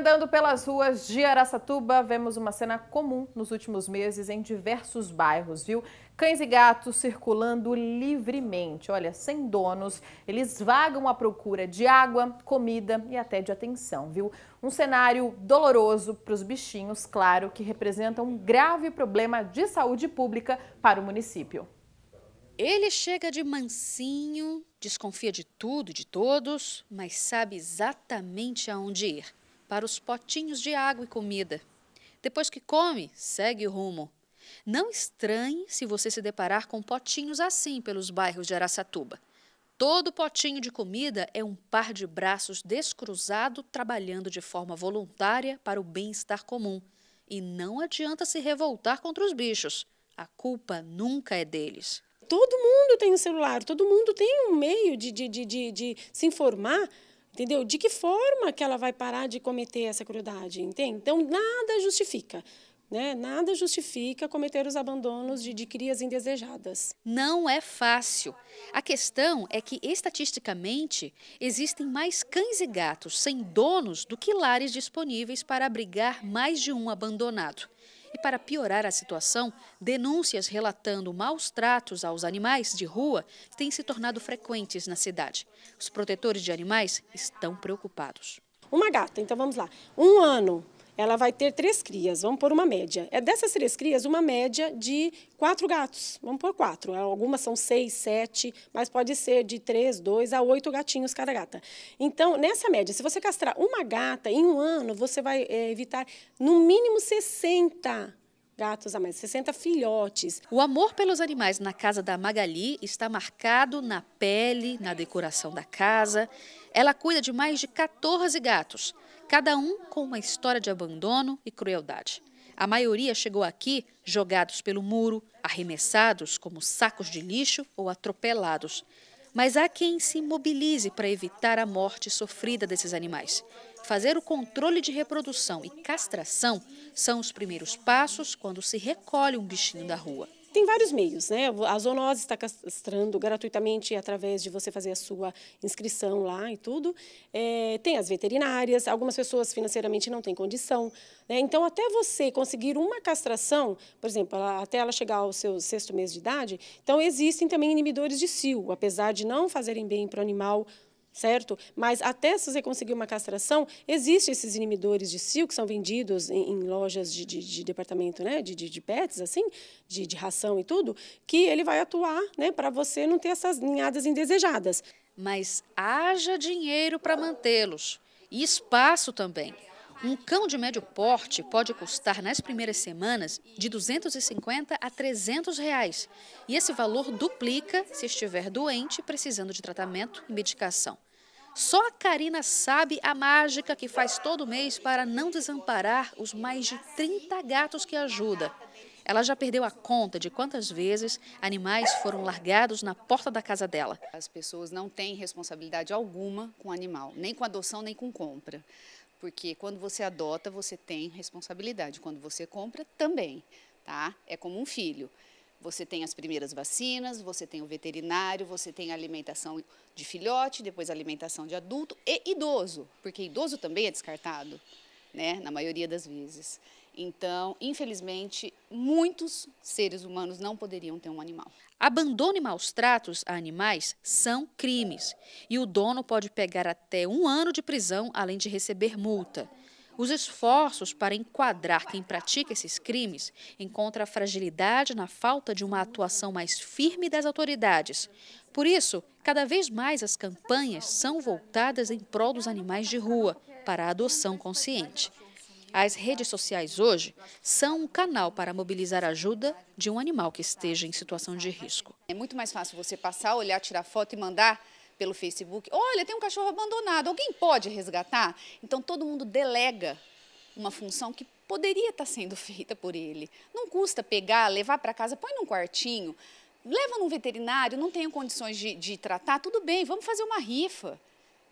Andando pelas ruas de Araçatuba, vemos uma cena comum nos últimos meses em diversos bairros, viu? Cães e gatos circulando livremente, olha, sem donos. Eles vagam à procura de água, comida e até de atenção, viu? Um cenário doloroso para os bichinhos, claro, que representa um grave problema de saúde pública para o município. Ele chega de mansinho, desconfia de tudo, de todos, mas sabe exatamente aonde ir para os potinhos de água e comida. Depois que come, segue o rumo. Não estranhe se você se deparar com potinhos assim pelos bairros de Araçatuba. Todo potinho de comida é um par de braços descruzado trabalhando de forma voluntária para o bem-estar comum. E não adianta se revoltar contra os bichos. A culpa nunca é deles. Todo mundo tem um celular, todo mundo tem um meio de, de, de, de, de se informar Entendeu? De que forma que ela vai parar de cometer essa crueldade? Entende? Então, nada justifica. Né? Nada justifica cometer os abandonos de, de crias indesejadas. Não é fácil. A questão é que, estatisticamente, existem mais cães e gatos sem donos do que lares disponíveis para abrigar mais de um abandonado. E para piorar a situação, denúncias relatando maus tratos aos animais de rua têm se tornado frequentes na cidade. Os protetores de animais estão preocupados. Uma gata, então vamos lá. Um ano ela vai ter três crias, vamos por uma média. É dessas três crias, uma média de quatro gatos, vamos por quatro. Algumas são seis, sete, mas pode ser de três, dois a oito gatinhos cada gata. Então, nessa média, se você castrar uma gata em um ano, você vai é, evitar no mínimo 60 gatos a mais, 60 filhotes. O amor pelos animais na casa da Magali está marcado na pele, na decoração da casa. Ela cuida de mais de 14 gatos cada um com uma história de abandono e crueldade. A maioria chegou aqui jogados pelo muro, arremessados como sacos de lixo ou atropelados. Mas há quem se mobilize para evitar a morte sofrida desses animais. Fazer o controle de reprodução e castração são os primeiros passos quando se recolhe um bichinho da rua tem vários meios, né? A zoonose está castrando gratuitamente através de você fazer a sua inscrição lá e tudo. É, tem as veterinárias, algumas pessoas financeiramente não têm condição. Né? Então, até você conseguir uma castração, por exemplo, ela, até ela chegar ao seu sexto mês de idade, então existem também inibidores de cio, apesar de não fazerem bem para o animal certo? Mas até se você conseguir uma castração, existem esses inimidores de cio que são vendidos em, em lojas de, de, de, departamento, né, de, de, de pets, assim, de, de ração e tudo, que ele vai atuar, né, para você não ter essas ninhadas indesejadas. Mas haja dinheiro para mantê-los e espaço também. Um cão de médio porte pode custar nas primeiras semanas de 250 a 300 reais. E esse valor duplica se estiver doente, precisando de tratamento e medicação. Só a Karina sabe a mágica que faz todo mês para não desamparar os mais de 30 gatos que ajuda. Ela já perdeu a conta de quantas vezes animais foram largados na porta da casa dela. As pessoas não têm responsabilidade alguma com animal, nem com adoção, nem com compra. Porque quando você adota, você tem responsabilidade. Quando você compra, também. Tá? É como um filho. Você tem as primeiras vacinas, você tem o veterinário, você tem a alimentação de filhote, depois a alimentação de adulto e idoso, porque idoso também é descartado, né, na maioria das vezes. Então, infelizmente, muitos seres humanos não poderiam ter um animal. Abandono e maus tratos a animais são crimes e o dono pode pegar até um ano de prisão, além de receber multa. Os esforços para enquadrar quem pratica esses crimes encontram fragilidade na falta de uma atuação mais firme das autoridades. Por isso, cada vez mais as campanhas são voltadas em prol dos animais de rua para a adoção consciente. As redes sociais hoje são um canal para mobilizar a ajuda de um animal que esteja em situação de risco. É muito mais fácil você passar, olhar, tirar foto e mandar pelo Facebook. Olha, tem um cachorro abandonado, alguém pode resgatar? Então todo mundo delega uma função que poderia estar sendo feita por ele. Não custa pegar, levar para casa, põe num quartinho, leva num veterinário, não tenho condições de, de tratar, tudo bem, vamos fazer uma rifa.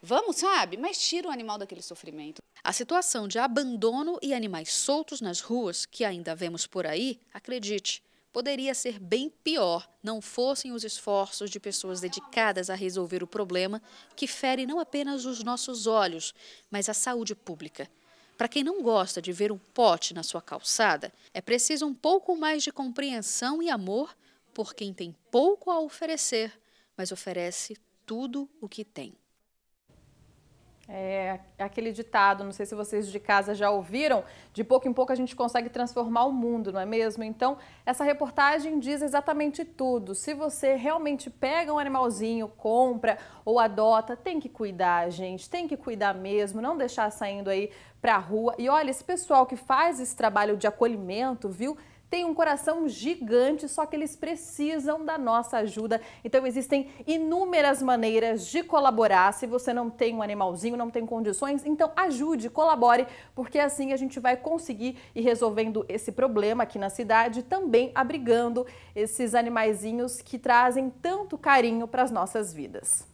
Vamos, sabe? Mas tira o animal daquele sofrimento. A situação de abandono e animais soltos nas ruas, que ainda vemos por aí, acredite, poderia ser bem pior não fossem os esforços de pessoas dedicadas a resolver o problema que fere não apenas os nossos olhos, mas a saúde pública. Para quem não gosta de ver um pote na sua calçada, é preciso um pouco mais de compreensão e amor por quem tem pouco a oferecer, mas oferece tudo o que tem. É aquele ditado, não sei se vocês de casa já ouviram, de pouco em pouco a gente consegue transformar o mundo, não é mesmo? Então, essa reportagem diz exatamente tudo. Se você realmente pega um animalzinho, compra ou adota, tem que cuidar, gente, tem que cuidar mesmo, não deixar saindo aí pra rua. E olha, esse pessoal que faz esse trabalho de acolhimento, viu? têm um coração gigante, só que eles precisam da nossa ajuda. Então existem inúmeras maneiras de colaborar. Se você não tem um animalzinho, não tem condições, então ajude, colabore, porque assim a gente vai conseguir ir resolvendo esse problema aqui na cidade, também abrigando esses animaizinhos que trazem tanto carinho para as nossas vidas.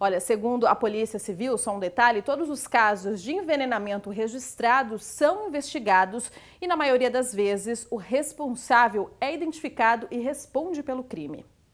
Olha, segundo a Polícia Civil, só um detalhe, todos os casos de envenenamento registrados são investigados e na maioria das vezes o responsável é identificado e responde pelo crime.